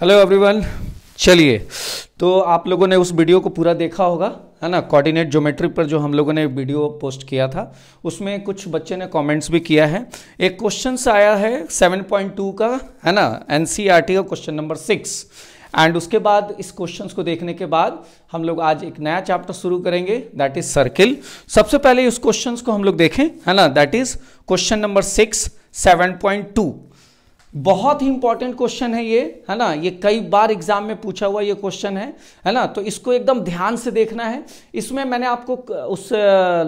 hello everyone चलिए तो आप लोगों ने उस वीडियो को पूरा देखा होगा है ना कोऑर्डिनेट ज्योमेट्री पर जो हम लोगों ने वीडियो पोस्ट किया था उसमें कुछ बच्चे ने कमेंट्स भी किया है एक क्वेश्चन आया है 7.2 का है ना एनसीईआरटी e का क्वेश्चन नंबर सिक्स एंड उसके बाद इस क्वेश्चंस को देखने के बाद हम लोग आज एक नया चैप्टर शुरू करेंगे दैट इज सर्किल सबसे पहले इस क्वेश्चंस को हम लोग देखें है ना that is question number six seven point two बहुत ही इंपॉर्टेंट क्वेश्चन है ये है ना ये कई बार एग्जाम में पूछा हुआ ये क्वेश्चन है है ना तो इसको एकदम ध्यान से देखना है इसमें मैंने आपको उस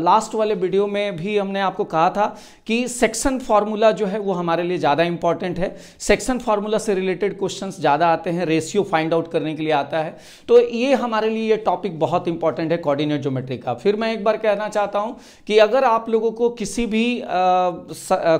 लास्ट वाले वीडियो में भी हमने आपको कहा था कि सेक्शन फार्मूला जो है वो हमारे लिए ज़्यादा इंपॉर्टेंट है सेक्शन फार्मूला से रिलेटेड क्वेश्चन ज़्यादा आते हैं रेशियो फाइंड आउट करने के लिए आता है तो ये हमारे लिए ये टॉपिक बहुत इंपॉर्टेंट है कॉर्डिनेट जोमेट्री का फिर मैं एक बार कहना चाहता हूँ कि अगर आप लोगों को किसी भी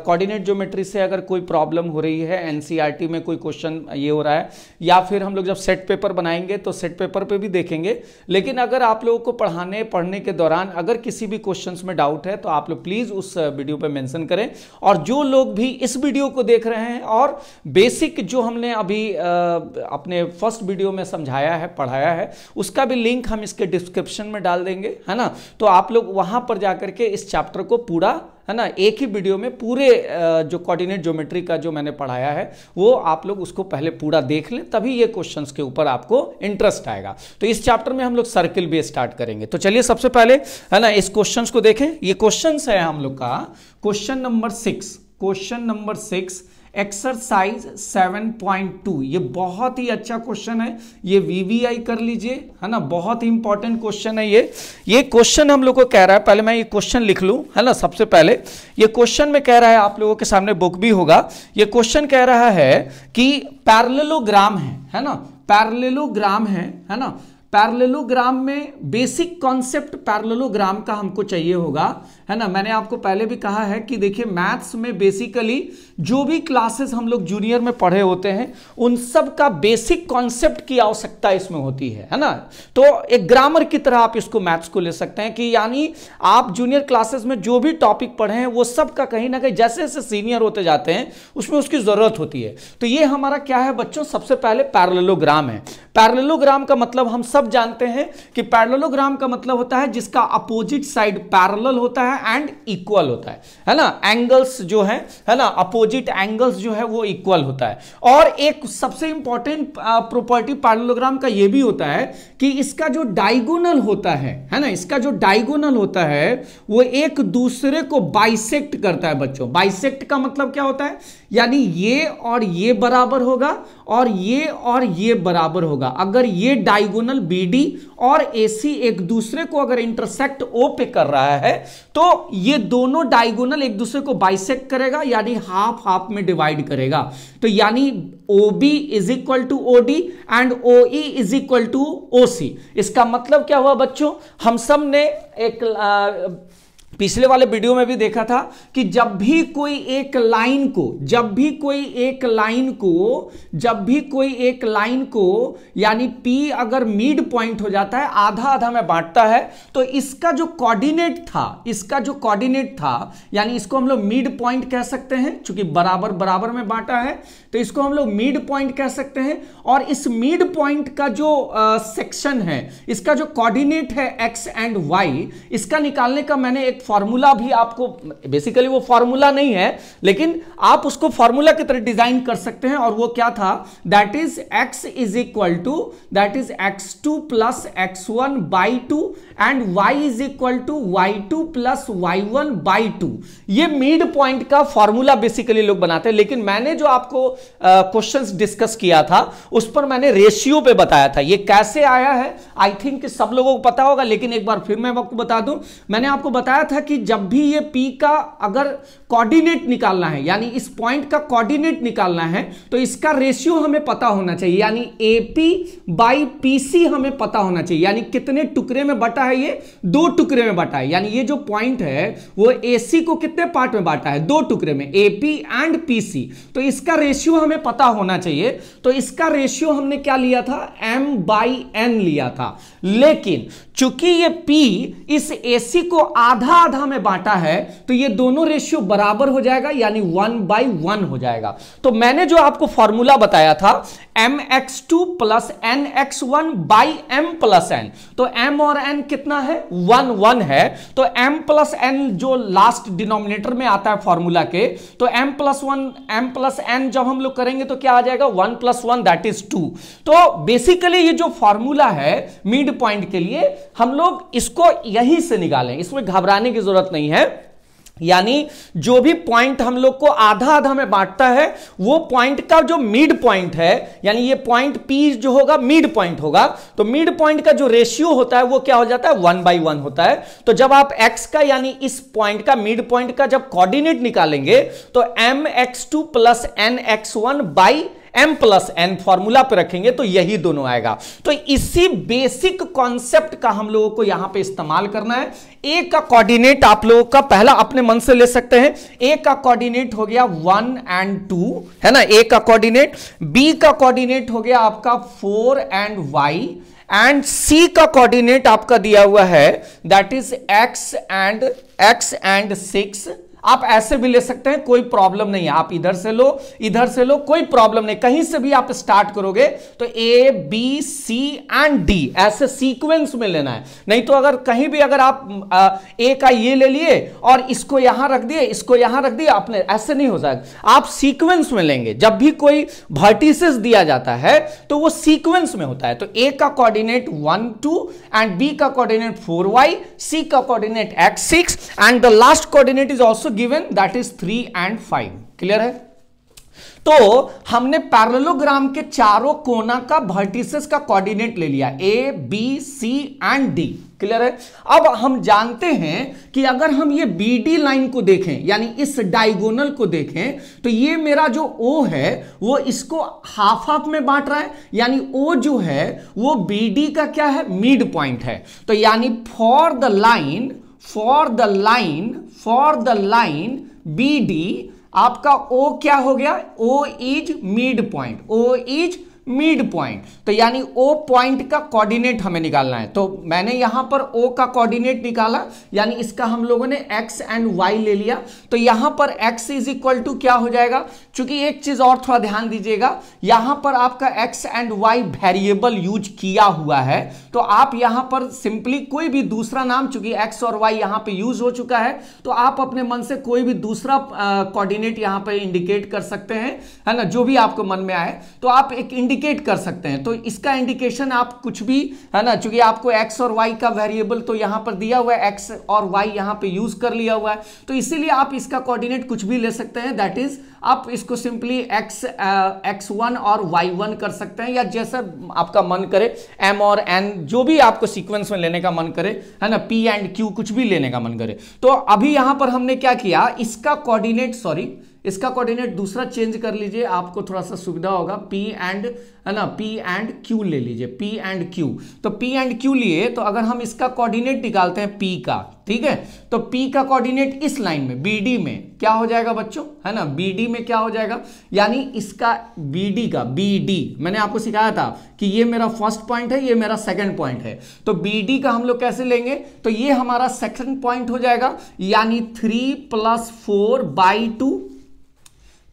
कॉर्डिनेट जोमेट्री से अगर कोई प्रॉब्लम हो रही है है एनसीईआरटी e में कोई क्वेश्चन ये हो रहा है या फिर हम लोग जब सेट पेपर बनाएंगे तो सेट पेपर पे भी देखेंगे लेकिन अगर आप लोगों को पढ़ाने पढ़ने के दौरान अगर किसी भी क्वेश्चन में डाउट है तो आप लोग प्लीज़ उस वीडियो पर मैंसन करें और जो लोग भी इस वीडियो को देख रहे हैं और बेसिक जो हमने अभी अपने फर्स्ट वीडियो में समझाया है पढ़ाया है उसका भी लिंक हम इसके डिस्क्रिप्शन में डाल देंगे है ना तो आप लोग वहां पर जाकर के इस चैप्टर को पूरा है ना एक ही वीडियो में पूरे जो कोऑर्डिनेट ज्योमेट्री का जो मैंने पढ़ाया है वो आप लोग उसको पहले पूरा देख लें तभी ये क्वेश्चन के ऊपर आपको इंटरेस्ट आएगा तो इस चैप्टर में हम लोग सर्किल भी स्टार्ट करेंगे तो चलिए सबसे पहले है ना इस क्वेश्चन को देखें ये क्वेश्चन है हम लोग का question number six question number six exercise 7.2 ये बहुत ही अच्छा क्वेश्चन है ये वीवीआई कर लीजिए है ना बहुत ही इंपॉर्टेंट क्वेश्चन है ये ये क्वेश्चन हम लोग को कह रहा है पहले मैं ये क्वेश्चन लिख लू है ना सबसे पहले ये क्वेश्चन में कह रहा है आप लोगों के सामने बुक भी होगा ये क्वेश्चन कह रहा है कि पैरलेलोग्राम है है ना पैरलेलोग्राम है है ना पैरलेलोग्राम में बेसिक कॉन्सेप्ट पैरलेलोग्राम का हमको चाहिए होगा है ना मैंने आपको पहले भी कहा है कि देखिए मैथ्स में बेसिकली जो भी क्लासेस हम लोग जूनियर में पढ़े होते हैं उन सब का बेसिक कॉन्सेप्ट की आवश्यकता इसमें होती है है ना तो एक ग्रामर की तरह आप इसको मैथ्स को ले सकते हैं कि यानी आप जूनियर क्लासेस में जो भी टॉपिक पढ़े हैं वो सब का कहीं ना कहीं जैसे जैसे सीनियर होते जाते हैं उसमें उसकी ज़रूरत होती है तो ये हमारा क्या है बच्चों सबसे पहले पैरलेलोग्राम है पैरलेलोग्राम का मतलब हम सब सब जानते हैं कि पैरलोग्राम का मतलब होता है जिसका अपोजिट साइड पैरल होता है एंड इक्वल होता है है ना एंगल्स जो है है ना अपोजिट एंगल्स जो है वो इक्वल होता है और एक सबसे इंपॉर्टेंट प्रॉपर्टी पैरलोग्राम का ये भी होता है कि इसका जो डाइगोनल होता है है ना इसका जो डाइगोनल होता है वो एक दूसरे को बाइसेक्ट करता है बच्चों बाइसेक्ट का मतलब क्या होता है यानी ये और ये बराबर होगा और ये और ये बराबर होगा अगर ये डायगोनल बी और ए एक दूसरे को अगर इंटरसेक्ट ओ पे कर रहा है तो ये दोनों डायगोनल एक दूसरे को बाइसेक करेगा यानी हाफ हाफ में डिवाइड करेगा तो यानी O B is equal to O D and O E is equal to O C इसका मतलब क्या हुआ बच्चों हम सब ने एक आ, पिछले वाले वीडियो में भी देखा था कि जब भी कोई एक लाइन को जब भी कोई एक लाइन को जब भी कोई एक लाइन को यानी P अगर मिड पॉइंट हो जाता है आधा आधा में बांटता है तो इसका जो कोऑर्डिनेट था इसका जो कोऑर्डिनेट था यानी इसको हम लोग मिड पॉइंट कह सकते हैं चूंकि बराबर बराबर में बांटा है तो इसको हम लोग मिड पॉइंट कह सकते हैं और इस मिड पॉइंट का जो सेक्शन है इसका जो कॉर्डिनेट है एक्स एंड वाई इसका निकालने का मैंने एक फॉर्मूला भी आपको बेसिकली वो फॉर्मूला नहीं है लेकिन आप उसको फॉर्मूला की तरह डिजाइन कर सकते हैं और वो क्या था that is x is equal to that is x two plus x one by two and y is equal to y two plus y one by two ये मिड पॉइंट का फॉर्मूला बेसिकली लोग बनाते हैं लेकिन मैंने जो आपको question uh, discuss किया था उस पर मैंने रेशियो पे बताया था ये कैसे आया है आई थिंक सब लोगों को पता होगा लेकिन एक बार फिर मैं आपको बता दूं मैंने आपको बताया था कि जब भी ये पी का अगर कोऑर्डिनेट निकालना है यानी इस पॉइंट का कोऑर्डिनेट निकालना है तो इसका रेशियो हमें पता होना चाहिए यानी ए पी बाई पी हमें पता होना चाहिए यानी कितने टुकड़े में बटा है ये दो टुकड़े में बांटा है यानी ये जो पॉइंट है वो एसी को कितने पार्ट में बांटा है दो टुकड़े में एपी एंड पीसी तो इसका रेशियो हमें पता होना चाहिए तो इसका रेशियो हमने क्या लिया था एम बाई एन लिया था लेकिन चूंकि ये P इस AC को आधा आधा में बांटा है तो ये दोनों रेशियो बराबर हो जाएगा यानी वन बाई वन हो जाएगा तो मैंने जो आपको फॉर्मूला बताया था M x two plus N x one by M plus N तो M और N कितना है वन वन है तो M प्लस एन जो लास्ट डिनोमिनेटर में आता है फॉर्मूला के तो M plus one M plus N जब हम लोग करेंगे तो क्या आ जाएगा one plus one that is two तो बेसिकली ये जो फॉर्मूला है मिड पॉइंट के लिए हम लोग इसको यहीं से निकालें इसमें घबराने की जरूरत नहीं है यानी जो भी पॉइंट हम लोग को आधा आधा में बांटता है वो पॉइंट का जो मिड पॉइंट है यानी ये पॉइंट पी जो होगा मिड पॉइंट होगा तो मिड पॉइंट का जो रेशियो होता है वो क्या हो जाता है वन बाई वन होता है तो जब आप एक्स का यानी इस पॉइंट का मिड पॉइंट का जब कोऑर्डिनेट निकालेंगे तो M x two plus N x one by M plus N formula पर रखेंगे तो यही दोनों आएगा तो इसी बेसिक कॉन्सेप्ट का हम लोगों को यहां पे इस्तेमाल करना है ए का कोऑर्डिनेट आप लोगों का पहला अपने मन से ले सकते हैं ए का कोऑर्डिनेट हो गया वन एंड टू है ना ए का कोऑर्डिनेट बी का कोऑर्डिनेट हो गया आपका four and y and C का कोऑर्डिनेट आपका दिया हुआ है that is x and x and six आप ऐसे भी ले सकते हैं कोई प्रॉब्लम नहीं है आप इधर से लो इधर से लो कोई प्रॉब्लम नहीं कहीं से भी आप स्टार्ट करोगे तो A B C and D ऐसे सीक्वेंस में लेना है नहीं तो अगर कहीं भी अगर आप ए का ये ले लिए और इसको यहां रख दिए इसको यहां रख दिए आपने ऐसे नहीं हो जाएगा आप सीक्वेंस में लेंगे जब भी कोई वर्टिसेस दिया जाता है तो वो सीक्वेंस में होता है तो ए का coordinate one two and B का कोऑर्डिनेट फोर वाई सी का coordinate x six and the last coordinate is also given that is three and five clear है तो हमने पैरलोग्राम के चारों कोना का वर्टिसेस का कोऑर्डिनेट ले लिया A B C and D clear है अब हम जानते हैं कि अगर हम ये बी डी लाइन को देखें यानी इस डायगोनल को देखें तो ये मेरा जो ओ है वो इसको हाफ हाफ में बांट रहा है यानी ओ जो है वो बी डी का क्या है मिड पॉइंट है तो यानी for the line for the line for the line B D आपका ओ क्या हो गया O is mid point O is mid point तो यानी ओ पॉइंट का कोऑर्डिनेट हमें निकालना है तो मैंने यहां पर ओ का कोऑर्डिनेट निकाला यानी इसका हम लोगों ने एक्स एंड वाई ले लिया तो यहां पर एक्स इज इक्वल टू क्या हो जाएगा चूंकि एक चीज और थोड़ा ध्यान दीजिएगा यहां पर आपका x and y variable use किया हुआ है तो आप यहां पर सिंपली कोई भी दूसरा नाम चूंकि एक्स और वाई यहां पर यूज हो चुका है तो आप अपने मन से कोई भी दूसरा कॉर्डिनेट यहां पर इंडिकेट कर सकते हैं है ना जो भी आपको मन में आए तो आप एक इंडिकेट इंडिकेट कर सकते हैं तो इसका इंडिकेशन आप कुछ भी है ना चूंकि आपको एक्स और वाई का वेरिएबल तो यहां पर दिया हुआ है एक्स और वाई यहां पे यूज कर लिया हुआ है तो इसीलिए आप इसका कोऑर्डिनेट कुछ भी ले सकते हैं दैट इज आप इसको सिंपली एक्स एक्स वन और वाई वन कर सकते हैं या जैसा आपका मन करे एम और एन जो भी आपको सीक्वेंस में लेने का मन करे है ना पी एंड क्यू कुछ भी लेने का मन करे तो अभी यहां पर हमने क्या किया इसका कॉर्डिनेट सॉरी इसका कोऑर्डिनेट दूसरा चेंज कर लीजिए आपको थोड़ा सा सुविधा होगा पी एंड है ना पी एंड क्यू ले लीजिए पी एंड क्यू तो पी एंड क्यू लिए तो अगर हम इसका कोऑर्डिनेट निकालते हैं पी का ठीक है तो पी का कोऑर्डिनेट इस लाइन में बीडी में क्या हो जाएगा बच्चों है ना बीडी में क्या हो जाएगा यानी इसका बीडी का बीडी मैंने आपको सिखाया था कि ये मेरा फर्स्ट पॉइंट है ये मेरा सेकंड पॉइंट है तो बीडी का हम लोग कैसे लेंगे तो ये हमारा सेकंड पॉइंट हो जाएगा यानी three plus four by two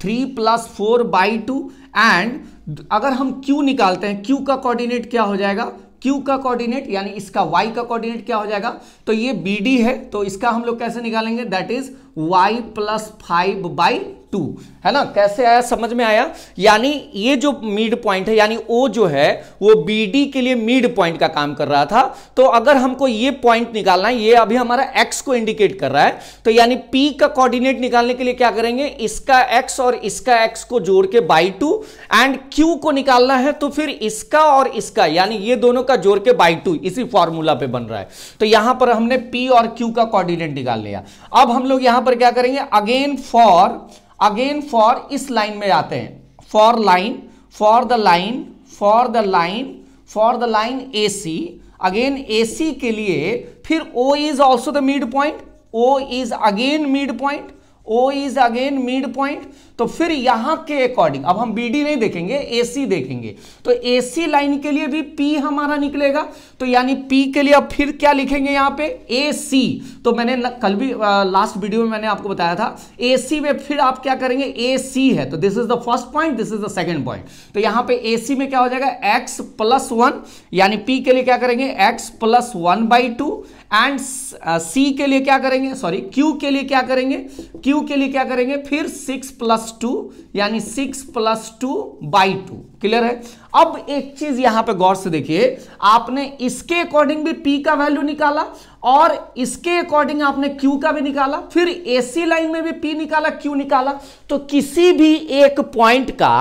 three plus four by two and अगर हम क्यू निकालते हैं क्यू का कोऑर्डिनेट क्या हो जाएगा क्यू का कोऑर्डिनेट यानी इसका वाई का कोऑर्डिनेट क्या हो जाएगा तो ये बी डी है तो इसका हम लोग कैसे निकालेंगे that is y plus five by two है ना कैसे आया समझ में आया यानी ये जो मिड पॉइंट है यानी ओ जो है वो बी के लिए मिड पॉइंट का काम कर रहा था तो अगर हमको ये पॉइंट निकालना है ये अभी हमारा एक्स को इंडिकेट कर रहा है तो यानी पी का कोऑर्डिनेट निकालने के लिए क्या करेंगे इसका एक्स और इसका एक्स को जोड़ के बाई टू एंड क्यू को निकालना है तो फिर इसका और इसका यानी ये दोनों का जोड़ के बाई टू इसी फॉर्मूला पे बन रहा है तो यहां पर हमने पी और क्यू का कोऑर्डिनेट निकाल लिया अब हम लोग यहां पर क्या करेंगे अगेन फॉर अगेन फॉर इस लाइन में आते हैं for line for the line for the line for the line A C again A C के लिए फिर O is also the mid point O is again mid point O is again mid point तो फिर यहां के according अब हम BD नहीं देखेंगे एसी देखेंगे तो एसी लाइन के लिए भी पी हमारा निकलेगा तो यानी पी के लिए अब फिर क्या लिखेंगे यहां पे ए सी तो मैंने कल भी आ, लास्ट वीडियो में मैंने आपको बताया था ए सी में फिर आप क्या करेंगे ए सी है तो this is the first point this is the second point तो यहां पर ए सी में क्या हो जाएगा एक्स प्लस वन यानी पी के लिए क्या करेंगे x plus one by two and C uh, के लिए क्या करेंगे सॉरी क्यू के लिए क्या करेंगे क्यू के लिए क्या करेंगे फिर सिक्स प्लस टू यानी six plus two by two clear है अब एक चीज यहां पे गौर से देखिए आपने इसके अकॉर्डिंग भी पी का वैल्यू निकाला और इसके अकॉर्डिंग आपने क्यू का भी निकाला फिर एसी लाइन में भी पी निकाला क्यू निकाला तो किसी भी एक पॉइंट का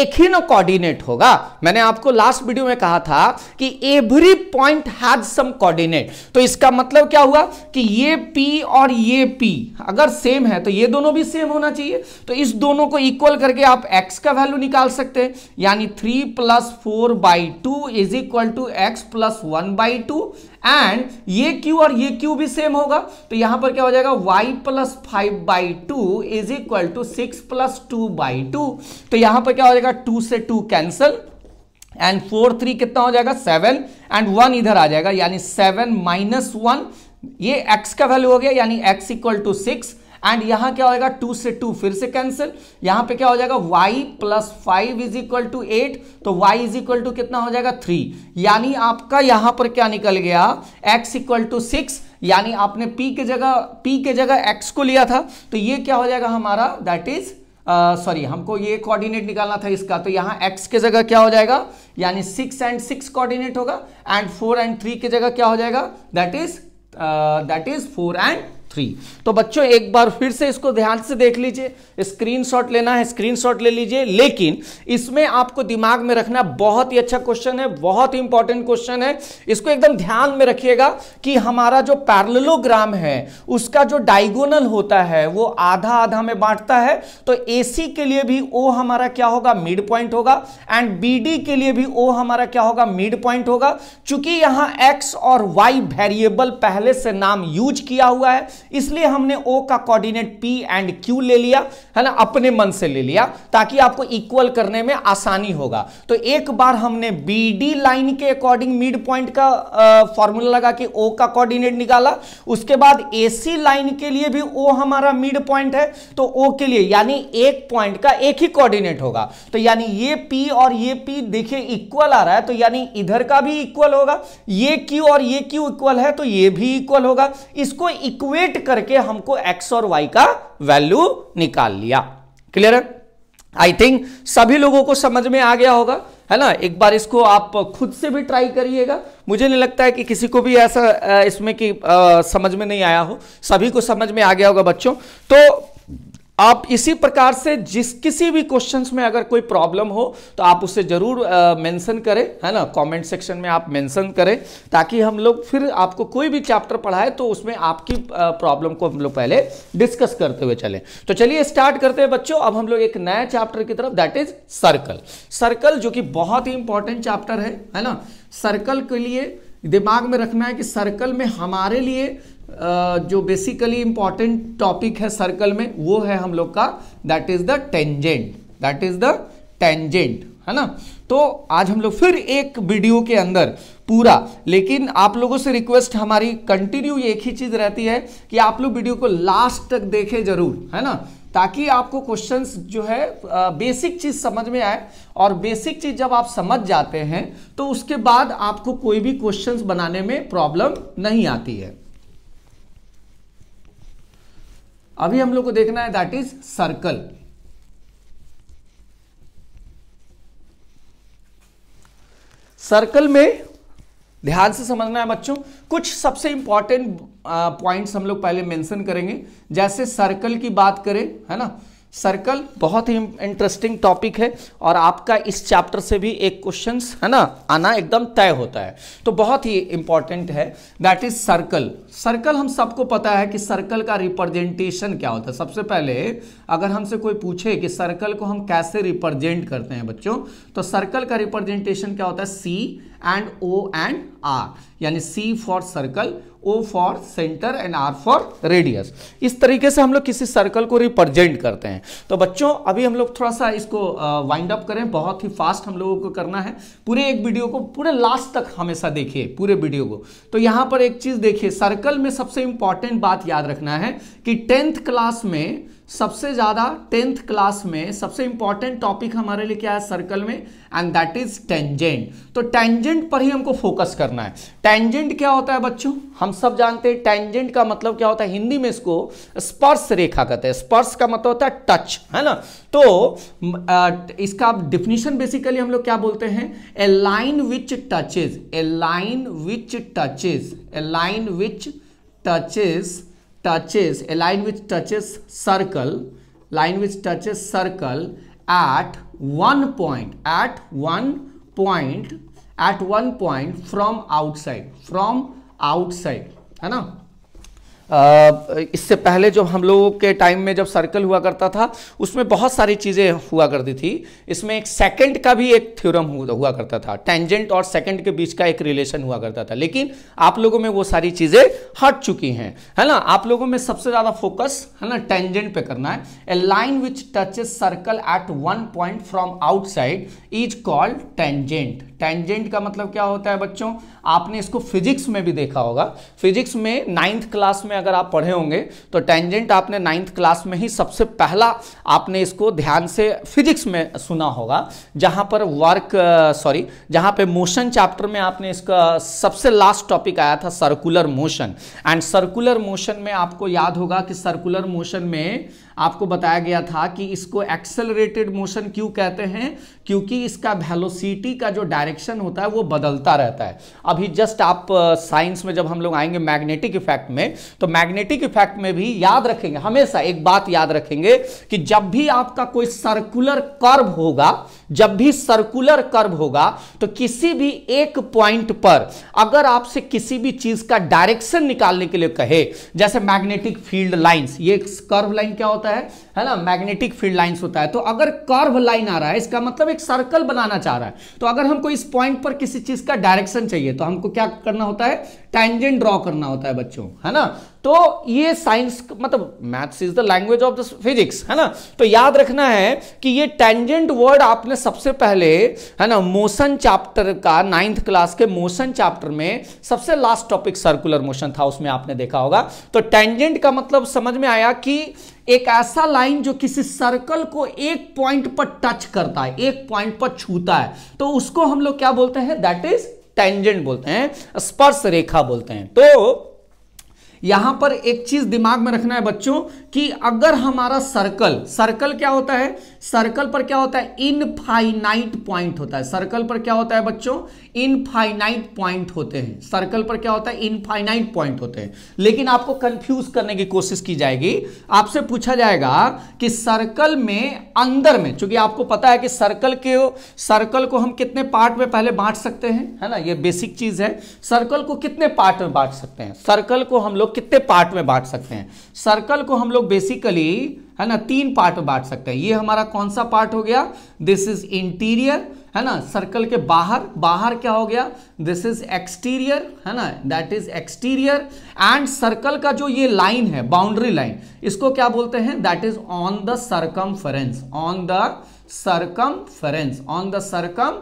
एक ही ना कोऑर्डिनेट होगा मैंने आपको लास्ट वीडियो में कहा था कि every point has some coordinate तो इसका मतलब क्या हुआ कि ये पी और ये पी अगर सेम है तो ये दोनों भी सेम होना चाहिए तो इस दोनों को इक्वल करके आप एक्स का वैल्यू निकाल सकते हैं यानी three plus four by two is equal to x plus one by two and ये क्यू और ये क्यू भी सेम होगा तो यहां पर क्या हो जाएगा y plus five by two is equal to six plus two by two तो यहां पर क्या हो जाएगा टू से two cancel and four three कितना हो जाएगा सेवन एंड वन इधर आ जाएगा यानी सेवन माइनस वन ये x का वैल्यू हो गया यानी x equal to six and यहाँ क्या होएगा टू से टू फिर से कैंसिल यहाँ पे क्या हो जाएगा y plus five is equal to eight तो वाई इज इक्वल टू कितना हो जाएगा थ्री यानी आपका यहाँ पर क्या निकल गया एक्स इक्वल टू सिक्स यानी आपने पी के जगह पी के जगह एक्स को लिया था तो ये क्या हो जाएगा हमारा दैट इज सॉरी हमको ये कोऑर्डिनेट निकालना था इसका तो यहाँ x के जगह क्या हो जाएगा यानी सिक्स एंड सिक्स कोऑर्डिनेट होगा एंड फोर एंड थ्री के जगह क्या हो जाएगा that is that is four and three तो बच्चों एक बार फिर से इसको ध्यान से देख लीजिए स्क्रीनशॉट लेना है स्क्रीनशॉट ले लीजिए लेकिन इसमें आपको दिमाग में रखना बहुत ही अच्छा क्वेश्चन है बहुत ही इंपॉर्टेंट क्वेश्चन है इसको एकदम ध्यान में रखिएगा कि हमारा जो पैरलोग्राम है उसका जो डाइगोनल होता है वो आधा आधा में बांटता है तो ए के लिए भी ओ हमारा क्या होगा मिड पॉइंट होगा एंड बी के लिए भी ओ हमारा क्या होगा मिड पॉइंट होगा चूंकि यहां एक्स और वाई वेरिएबल पहले से नाम यूज किया हुआ है इसलिए हमने ओ का कोऑर्डिनेट पी एंड क्यू ले लिया है ना अपने मन से ले लिया ताकि आपको इक्वल करने में आसानी होगा तो एक बार हमने बी डी लाइन के अकॉर्डिंग मिड पॉइंट का फॉर्मूला लगा के ओ का कोऑर्डिनेट निकाला उसके बाद ए सी लाइन के लिए भी ओ हमारा मिड पॉइंट है तो ओ के लिए यानी एक पॉइंट का एक ही कोऑर्डिनेट होगा तो यानी ये पी और ये पी देखिए इक्वल आ रहा है तो यानी इधर का भी इक्वल होगा ये क्यू और ये क्यू इक्वल है तो ये भी इक्वल होगा इसको इक्वेट करके हमको एक्स और वाई का वैल्यू निकाल लिया क्लियर है आई थिंक सभी लोगों को समझ में आ गया होगा है ना एक बार इसको आप खुद से भी ट्राई करिएगा मुझे नहीं लगता है कि किसी को भी ऐसा इसमें कि समझ में नहीं आया हो सभी को समझ में आ गया होगा बच्चों तो आप इसी प्रकार से जिस किसी भी क्वेश्चंस में अगर कोई प्रॉब्लम हो तो आप उसे जरूर मेंशन करें है ना कमेंट सेक्शन में आप मेंशन करें ताकि हम लोग फिर आपको कोई भी चैप्टर पढ़ाए तो उसमें आपकी प्रॉब्लम को हम लोग पहले डिस्कस करते हुए चलें तो चलिए स्टार्ट करते हैं बच्चों अब हम लोग एक नया चैप्टर की तरफ दैट इज सर्कल सर्कल जो कि बहुत ही इंपॉर्टेंट चैप्टर है है ना सर्कल के लिए दिमाग में रखना है कि सर्कल में हमारे लिए जो बेसिकली इंपॉर्टेंट टॉपिक है सर्कल में वो है हम लोग का that is the tangent that is the tangent है ना तो आज हम लोग फिर एक वीडियो के अंदर पूरा लेकिन आप लोगों से रिक्वेस्ट हमारी कंटिन्यू एक ही चीज रहती है कि आप लोग वीडियो को लास्ट तक देखें जरूर है ना ताकि आपको क्वेश्चंस जो है बेसिक चीज समझ में आए और बेसिक चीज जब आप समझ जाते हैं तो उसके बाद आपको कोई भी क्वेश्चंस बनाने में प्रॉब्लम नहीं आती है अभी हम लोग को देखना है दैट इज सर्कल सर्कल में ध्यान से समझना है बच्चों कुछ सबसे इंपॉर्टेंट पॉइंट्स हम लोग पहले मेंशन करेंगे जैसे सर्कल की बात करें है ना सर्कल बहुत ही इंटरेस्टिंग टॉपिक है और आपका इस चैप्टर से भी एक क्वेश्चन है ना आना एकदम तय होता है तो बहुत ही इंपॉर्टेंट है दैट इज सर्कल सर्कल हम सबको पता है कि सर्कल का रिप्रेजेंटेशन क्या होता है सबसे पहले अगर हमसे कोई पूछे कि सर्कल को हम कैसे रिप्रेजेंट करते हैं बच्चों तो सर्कल का रिप्रेजेंटेशन क्या होता है C and O and R यानी C for circle O for centre and R for radius इस तरीके से हम लोग किसी सर्कल को रिप्रेजेंट करते हैं तो बच्चों अभी हम लोग थोड़ा सा इसको वाइंड अप करें बहुत ही फास्ट हम लोगों को करना है पूरे एक वीडियो को पूरे लास्ट तक हमेशा देखिए पूरे वीडियो को तो यहाँ पर एक चीज़ देखिए सर्कल में सबसे इंपॉर्टेंट बात याद रखना है कि टेंथ क्लास में सबसे ज़्यादा टेंथ क्लास में सबसे इंपॉर्टेंट टॉपिक हमारे लिए क्या है सर्कल में एंड दैट इज टेंजेंट तो टेंजेंट पर ही हमको फोकस करना है टेंजेंट क्या होता है बच्चों हम सब जानते हैं टेंजेंट का मतलब क्या होता है हिंदी में इसको स्पर्श रेखा कहते हैं स्पर्श का मतलब होता है टच है ना तो इसका इसका डिफिनेशन बेसिकली हम लोग क्या बोलते हैं a line which touches a line which touches a line which touches touches a line which touches circle line which touches circle at one point at one point at one point from outside from outside है ना इससे पहले जब हम लोगों के time में जब सर्कल हुआ करता था उसमें बहुत सारी चीज़ें हुआ करती थी इसमें एक सेकंड का भी एक थ्योरम हुआ करता था टेंजेंट और सेकंड के बीच का एक रिलेशन हुआ करता था लेकिन आप लोगों में वो सारी चीज़ें हट चुकी हैं है ना आप लोगों में सबसे ज़्यादा फोकस है ना टेंजेंट पर करना है a line which touches circle at one point from outside is called tangent tangent का मतलब क्या होता है बच्चों आपने इसको फिजिक्स में भी देखा होगा फिजिक्स में नाइन्थ क्लास में अगर आप पढ़े होंगे तो टेंजेंट आपने नाइन्थ क्लास में ही सबसे पहला आपने इसको ध्यान से फिजिक्स में सुना होगा जहां पर वर्क सॉरी जहां पे मोशन चैप्टर में आपने इसका सबसे लास्ट टॉपिक आया था circular motion and circular motion में आपको याद होगा कि सर्कुलर मोशन में आपको बताया गया था कि इसको एक्सेलरेटेड मोशन क्यों कहते हैं क्योंकि इसका वेलोसिटी का जो डायरेक्शन होता है वो बदलता रहता है अभी जस्ट आप साइंस में जब हम लोग आएंगे मैग्नेटिक इफेक्ट में तो मैग्नेटिक इफेक्ट में भी याद रखेंगे हमेशा एक बात याद रखेंगे कि जब भी आपका कोई सर्कुलर कर्व होगा जब भी सर्कुलर कर्व होगा तो किसी भी एक पॉइंट पर अगर आपसे किसी भी चीज का डायरेक्शन निकालने के लिए कहे जैसे मैग्नेटिक फील्ड लाइंस ये कर्व लाइन क्या होता है है ना मैग्नेटिक फील्ड लाइंस होता है तो अगर कर्व लाइन आ रहा है इसका मतलब एक सर्कल बनाना चाह रहा है तो अगर हमको इस पॉइंट पर किसी चीज का डायरेक्शन चाहिए तो हमको क्या करना होता है टेंजेंट ड्रॉ करना होता है बच्चों है ना तो ये साइंस मतलब maths is the language of the physics है ना तो याद रखना है कि ये टेंजेंट वर्ड आपने सबसे पहले है ना मोशन चैप्टर का नाइन्थ क्लास के मोशन चैप्टर में सबसे लास्ट टॉपिक सर्कुलर मोशन था उसमें आपने देखा होगा तो टेंजेंट का मतलब समझ में आया कि एक ऐसा लाइन जो किसी सर्कल को एक पॉइंट पर टच करता है एक पॉइंट पर छूता है तो उसको हम लोग क्या बोलते हैं दैट इज टेंजेंट बोलते हैं स्पर्श रेखा बोलते हैं तो यहां पर एक चीज दिमाग में रखना है बच्चों कि अगर हमारा सर्कल सर्कल क्या होता है सर्कल पर क्या होता है इनफाइनाइट पॉइंट होता है सर्कल पर क्या होता है बच्चों इनफाइनाइट पॉइंट होते हैं सर्कल पर क्या होता है इनफाइनाइट पॉइंट होते हैं लेकिन आपको कंफ्यूज करने की कोशिश की जाएगी आपसे पूछा जाएगा कि सर्कल में अंदर में चूंकि आपको पता है कि सर्कल के सर्कल को हम कितने पार्ट में पहले बांट सकते हैं है ना ये बेसिक चीज है सर्कल को कितने पार्ट में बांट सकते हैं सर्कल को हम लोग कितने पार्ट में बांट सकते हैं सर्कल को हम लोग बेसिकली है ना तीन पार्ट में बांट सकते हैं ये हमारा कौन सा पार्ट हो गया दिस इज इंटीरियर है ना सर्कल के बाहर बाहर क्या हो गया दिस इज एक्सटीरियर है ना that is exterior and circle का जो ये लाइन है बाउंड्री लाइन इसको क्या बोलते हैं that is on the circum on the circum on the circum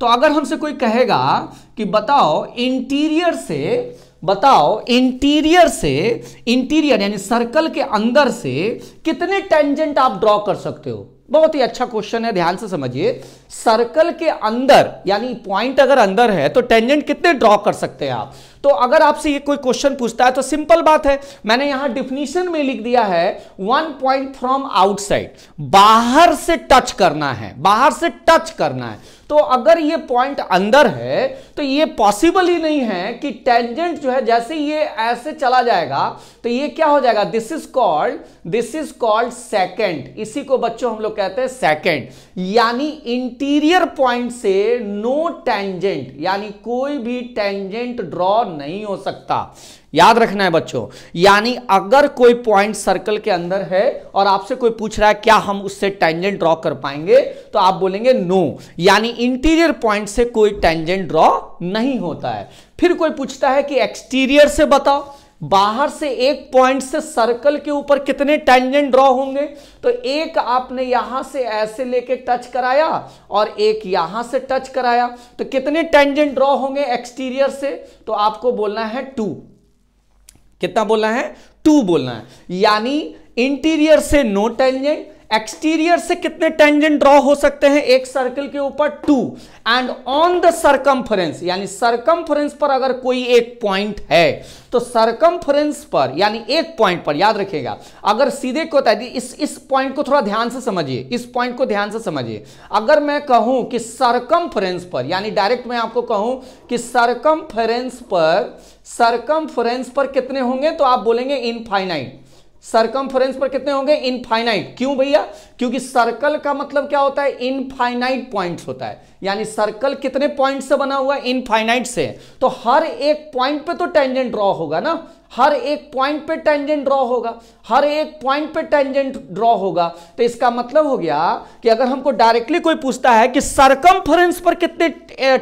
तो अगर हमसे कोई कहेगा कि बताओ इंटीरियर से बताओ इंटीरियर से इंटीरियर यानी सर्कल के अंदर से कितने टेंजेंट आप ड्रॉ कर सकते हो बहुत ही अच्छा क्वेश्चन है ध्यान से समझिए सर्कल के अंदर यानी पॉइंट अगर अंदर है तो टेंजेंट कितने ड्रॉ कर सकते हैं आप तो अगर आपसे ये कोई क्वेश्चन पूछता है तो सिंपल बात है मैंने यहां डिफिनीशन में लिख दिया है वन पॉइंट फ्रॉम आउटसाइड बाहर से टच करना है बाहर से टच करना है तो अगर ये पॉइंट अंदर है तो ये पॉसिबल ही नहीं है कि टेंजेंट जो है जैसे ये ऐसे चला जाएगा तो ये क्या हो जाएगा this is called this is called secant इसी को बच्चों हम लोग कहते हैं सेकेंड यानी इंटीरियर पॉइंट से नो टेंजेंट यानी कोई भी टेंजेंट ड्रॉ नहीं हो सकता याद रखना है बच्चों यानी अगर कोई पॉइंट सर्कल के अंदर है और आपसे कोई पूछ रहा है क्या हम उससे टेंजेंट ड्रॉ कर पाएंगे तो आप बोलेंगे नो यानी इंटीरियर पॉइंट से कोई टेंजेंट ड्रॉ नहीं होता है फिर कोई पूछता है कि एक्सटीरियर से बताओ बाहर से एक पॉइंट से सर्कल के ऊपर कितने टेंजेंट ड्रॉ होंगे तो एक आपने यहां से ऐसे लेके टच कराया और एक यहां से टच कराया तो कितने टेंजेंट ड्रॉ होंगे एक्सटीरियर से तो आपको बोलना है टू कितना बोलना है टू बोलना है यानी इंटीरियर से नो टेंजेंट एक्सटीरियर से कितने टेंजेंट ड्रॉ हो सकते हैं एक सर्कल के ऊपर two and on the circumference यानी सरकमफरेंस पर अगर कोई एक पॉइंट है तो सरकमफरेंस पर यानी एक पॉइंट पर याद रखिएगा अगर सीधे को इस इस पॉइंट को थोड़ा ध्यान से समझिए इस पॉइंट को ध्यान से समझिए अगर मैं कहूं कि सरकमफरेंस पर यानी डायरेक्ट मैं आपको कहूं कि सरकमफरेंस पर सरकमफरेंस पर कितने होंगे तो आप बोलेंगे इनफाइनाइट सरकमफ्रेंस पर कितने होंगे इनफाइनाइट क्यों भैया क्योंकि सर्कल का मतलब क्या होता है इनफाइनाइट पॉइंट्स होता है यानी सर्कल कितने पॉइंट से बना हुआ है इनफाइनाइट से तो हर एक पॉइंट पे तो टेंजेंट ड्रॉ होगा ना हर एक पॉइंट पे टेंजेंट ड्रॉ होगा हर एक पॉइंट पे टेंजेंट ड्रॉ होगा तो इसका मतलब हो गया कि अगर हमको डायरेक्टली कोई पूछता है कि सरकम पर कितने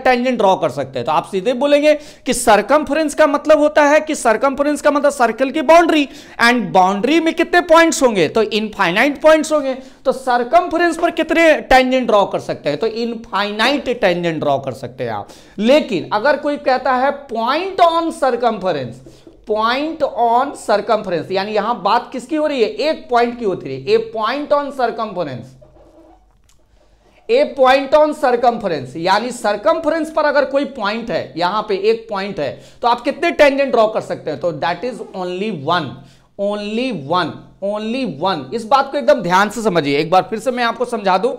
टेंजेंट ड्रॉ कर सकते हैं तो आप सीधे बोलेंगे कि सरकम का मतलब होता है कि सरकम का मतलब सर्कल की बाउंड्री एंड बाउंड्री में कितने पॉइंट होंगे तो इनफाइनाइट पॉइंट होंगे तो सरकम पर कितने टेंजेंट ड्रॉ कर सकते हैं तो इनफाइनाइट टेंजेंट ड्रॉ कर सकते हैं आप लेकिन अगर कोई कहता है point on circum point on circumference यानी यहां बात किसकी हो रही है एक पॉइंट की होती है a point on circumference a point on circumference यानी सरकमफरेंस पर अगर कोई पॉइंट है यहां पे एक पॉइंट है तो आप कितने टेंजेंट ड्रॉ कर सकते हैं तो that is only one only one only one इस बात को एकदम ध्यान से समझिए एक बार फिर से मैं आपको समझा दूं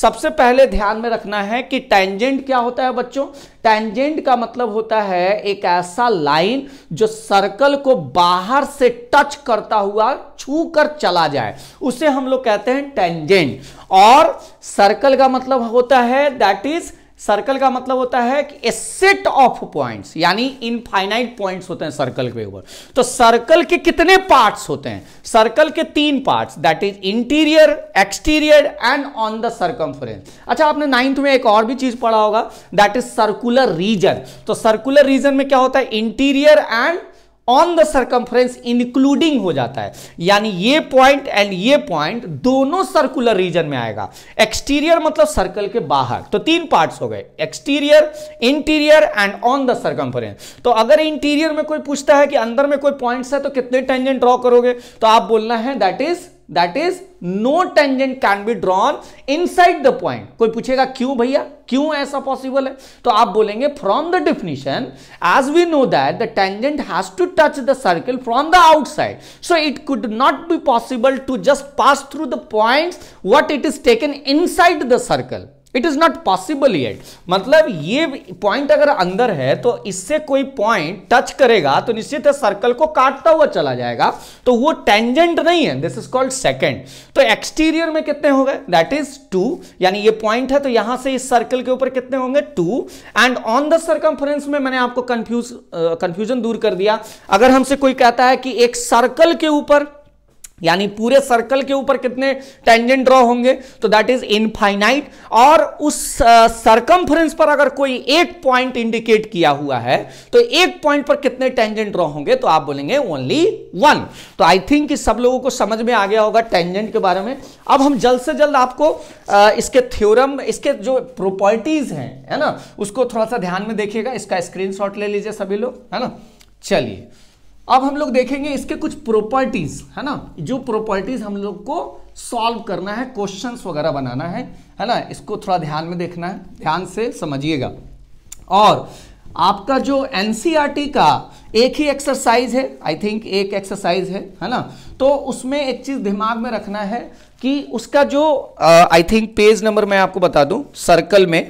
सबसे पहले ध्यान में रखना है कि टेंजेंट क्या होता है बच्चों टेंजेंट का मतलब होता है एक ऐसा लाइन जो सर्कल को बाहर से टच करता हुआ छू कर चला जाए उसे हम लोग कहते हैं टेंजेंट और सर्कल का मतलब होता है दैट इज सर्कल का मतलब होता है कि ए सेट ऑफ पॉइंट्स यानी इनफाइनाइट पॉइंट्स होते हैं सर्कल के ऊपर तो सर्कल के कितने पार्ट्स होते हैं सर्कल के तीन parts that is interior exterior and on the circumference अच्छा आपने नाइन्थ में एक और भी चीज पढ़ा होगा दैट इज सर्कुलर रीजन तो सर्कुलर रीजन में क्या होता है interior and on the circumference including हो जाता है यानी ये पॉइंट एंड ये पॉइंट दोनों सर्कुलर रीजन में आएगा एक्सटीरियर मतलब सर्कल के बाहर तो तीन पार्ट्स हो गए exterior interior and on the circumference तो अगर इंटीरियर में कोई पूछता है कि अंदर में कोई पॉइंट्स है तो कितने टेंजेंट ड्रॉ करोगे तो आप बोलना है that is that is no tangent can be drawn inside the point koi puchega kyun bhaiya kyun aisa possible hai to aap bolenge from the definition as we know that the tangent has to touch the circle from the outside so it could not be possible to just pass through the points what it is taken inside the circle it is not possible yet मतलब ये point अगर अंदर है तो इससे कोई point touch करेगा तो निश्चित है सर्कल को काटता हुआ चला जाएगा तो वो टेंजेंट नहीं है दिस इज कॉल्ड सेकेंड तो एक्सटीरियर में कितने हो गए दैट इज टू यानी ये पॉइंट है तो यहां से इस सर्कल के ऊपर कितने होंगे two and on the circumference में मैंने आपको कंफ्यूज कंफ्यूजन दूर कर दिया अगर हमसे कोई कहता है कि एक सर्कल के ऊपर यानी पूरे सर्कल के ऊपर कितने टेंजेंट ड्रॉ होंगे तो दैट इज इनफाइनाइट और उस सरकमफ्रेंस uh, पर अगर कोई एक पॉइंट इंडिकेट किया हुआ है तो एक पॉइंट पर कितने टेंजेंट ड्रॉ होंगे तो आप बोलेंगे ओनली वन तो आई थिंक कि सब लोगों को समझ में आ गया होगा टेंजेंट के बारे में अब हम जल्द से जल्द आपको uh, इसके थ्योरम इसके जो प्रॉपर्टीज हैं है ना उसको थोड़ा सा ध्यान में देखिएगा इसका स्क्रीन ले लीजिए सभी लोग है ना चलिए अब हम लोग देखेंगे इसके कुछ प्रॉपर्टीज है ना जो प्रॉपर्टीज हम लोग को सॉल्व करना है क्वेश्चंस वगैरह बनाना है है ना इसको थोड़ा ध्यान में देखना है ध्यान से समझिएगा और आपका जो एन e का एक ही एक्सरसाइज है आई थिंक एक एक्सरसाइज है है ना तो उसमें एक चीज दिमाग में रखना है कि उसका जो आई थिंक पेज नंबर मैं आपको बता दूं सर्कल में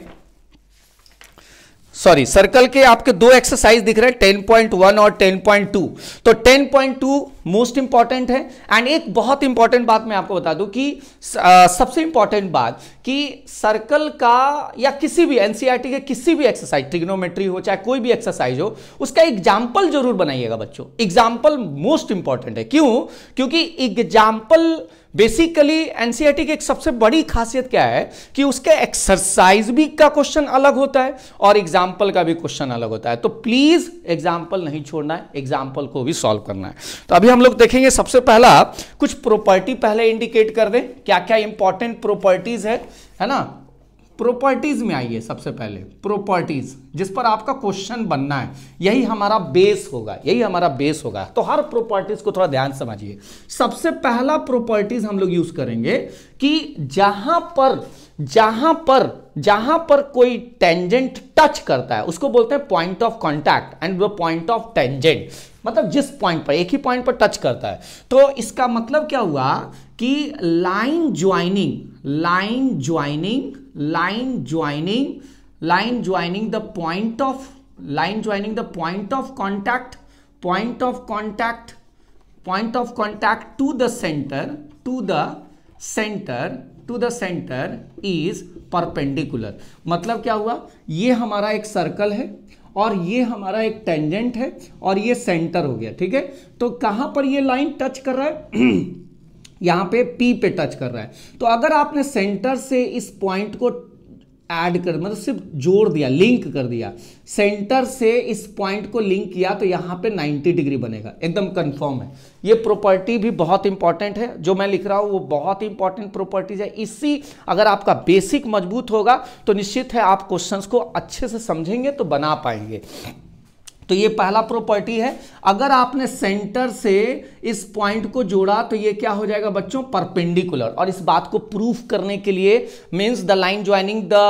सॉरी सर्कल के आपके दो एक्सरसाइज दिख रहे हैं 10.1 और 10.2 तो 10.2 मोस्ट इंपॉर्टेंट है एंड एक बहुत इंपॉर्टेंट बात मैं आपको बता दूं कि आ, सबसे इंपॉर्टेंट बात कि सर्कल का या किसी भी एनसीईआरटी e के किसी भी एक्सरसाइज ट्रिग्नोमेट्री हो चाहे कोई भी एक्सरसाइज हो उसका एग्जाम्पल जरूर बनाइएगा बच्चों एग्जाम्पल मोस्ट इंपॉर्टेंट है क्यों क्योंकि एग्जाम्पल बेसिकली एनसीईआरटी की एक सबसे बड़ी खासियत क्या है कि उसके एक्सरसाइज भी का क्वेश्चन अलग होता है और एग्जाम्पल का भी क्वेश्चन अलग होता है तो प्लीज एग्जाम्पल नहीं छोड़ना है एग्जाम्पल को भी सॉल्व करना है तो अभी हम लोग देखेंगे सबसे पहला कुछ प्रॉपर्टी पहले इंडिकेट कर दें क्या क्या इंपॉर्टेंट प्रॉपर्टीज है है ना प्रॉपर्टीज में आइए सबसे पहले प्रॉपर्टीज जिस पर आपका क्वेश्चन बनना है यही हमारा बेस होगा यही हमारा बेस होगा तो हर प्रॉपर्टीज को थोड़ा ध्यान समझिए सबसे पहला प्रॉपर्टीज हम लोग यूज करेंगे कि जहां पर जहां पर जहां पर कोई टेंजेंट टच करता है उसको बोलते हैं point of contact and the point of tangent मतलब जिस पॉइंट पर एक ही पॉइंट पर टच करता है तो इसका मतलब क्या हुआ कि line joining line joining line joining line joining the point of line joining the point of contact point of contact point of contact to the centre to the centre to the centre is perpendicular मतलब क्या हुआ ये हमारा एक circle है और ये हमारा एक टेंजेंट है और ये सेंटर हो गया ठीक है तो कहां पर ये लाइन टच कर रहा है यहां पे P पे टच कर रहा है तो अगर आपने सेंटर से इस पॉइंट को ऐड कर मतलब सिर्फ जोड़ दिया लिंक कर दिया सेंटर से इस पॉइंट को लिंक किया तो यहां पे 90 डिग्री बनेगा एकदम कंफर्म है ये प्रॉपर्टी भी बहुत इंपॉर्टेंट है जो मैं लिख रहा हूं वो बहुत इंपॉर्टेंट प्रॉपर्टीज है इसी अगर आपका बेसिक मजबूत होगा तो निश्चित है आप क्वेश्चंस को अच्छे से समझेंगे तो बना पाएंगे तो ये पहला प्रॉपर्टी है अगर आपने सेंटर से इस पॉइंट को जोड़ा तो ये क्या हो जाएगा बच्चों परपेंडिकुलर और इस बात को प्रूफ करने के लिए means the line joining the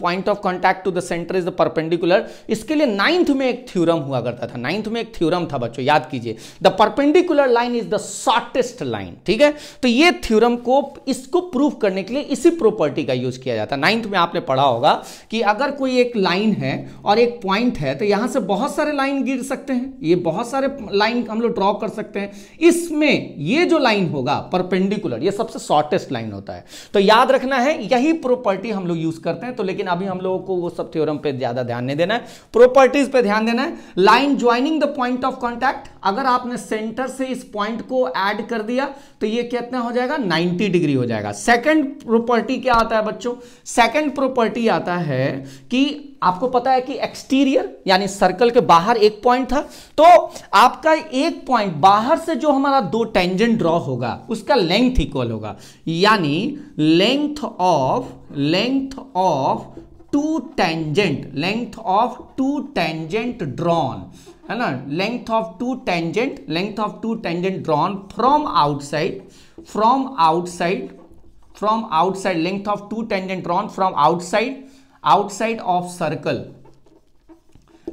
point of contact to the centre is the perpendicular इसके लिए नाइन्थ में एक थ्योरम हुआ करता था नाइन्थ में एक थ्योरम था बच्चों याद कीजिए the perpendicular line is the shortest line ठीक है तो ये थ्योरम को इसको प्रूफ करने के लिए इसी प्रॉपर्टी का यूज किया जाता है नाइन्थ में आपने पढ़ा होगा कि अगर कोई एक लाइन है और एक पॉइंट है तो यहां से बहुत सारे लाइन गिर सकते हैं ये बहुत सारे लाइन हम लोग ड्रॉ कर सकते हैं इसमें ये जो लाइन होगा परपेंडिकुलर ये सबसे शॉर्टेस्ट लाइन होता है तो याद रखना है यही प्रॉपर्टी हम लोग यूज करते हैं तो लेकिन अभी हम लोगों को वो सब थ्योरम पे ज्यादा ध्यान नहीं देना है प्रॉपर्टीज पे ध्यान देना है line joining the point of contact अगर आपने सेंटर से इस पॉइंट को एड कर दिया तो ये कितना हो जाएगा नाइनटी डिग्री हो जाएगा सेकेंड प्रॉपर्टी क्या आता है बच्चों सेकेंड प्रॉपर्टी आता है कि आपको पता है कि एक्सटीरियर यानी सर्कल के बाहर एक पॉइंट था तो आपका एक पॉइंट बाहर से जो हमारा दो टेंजेंट ड्रॉ होगा उसका लेंथ इक्वल होगा यानी length of length of two tangent length of two tangent drawn है ना length of two tangent length of two tangent drawn from outside from outside from outside length of two tangent drawn from outside outside of circle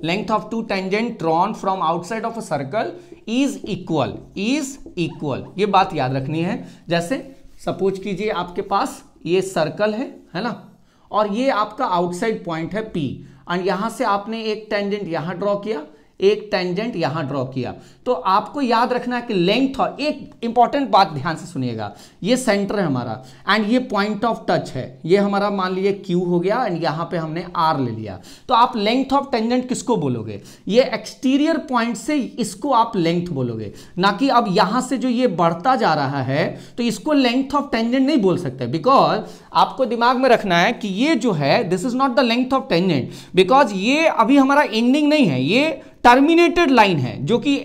length of two tangent drawn from outside of a circle is equal is equal ये बात याद रखनी है जैसे suppose कीजिए आपके पास ये circle है है ना और ये आपका आउटसाइड पॉइंट है P एंड यहां से आपने एक टेंजेंट यहां ड्रॉ किया एक टेंजेंट यहां ड्रॉ किया तो आपको याद रखना है कि लेंथ और एक इंपॉर्टेंट बात ध्यान से सुनिएगा ये सेंटर है हमारा एंड ये पॉइंट ऑफ टच है ये हमारा मान लीजिए क्यू हो गया एंड यहाँ पे हमने आर ले लिया तो आप लेंथ ऑफ टेंजेंट किसको बोलोगे ये एक्सटीरियर पॉइंट से इसको आप लेंथ बोलोगे ना कि अब यहाँ से जो ये बढ़ता जा रहा है तो इसको लेंथ ऑफ टेंजेंट नहीं बोल सकते बिकॉज आपको दिमाग में रखना है कि ये जो है this is not the length of tangent because ये अभी हमारा एंडिंग नहीं है ये टर्मिनेटेड लाइन है जो कि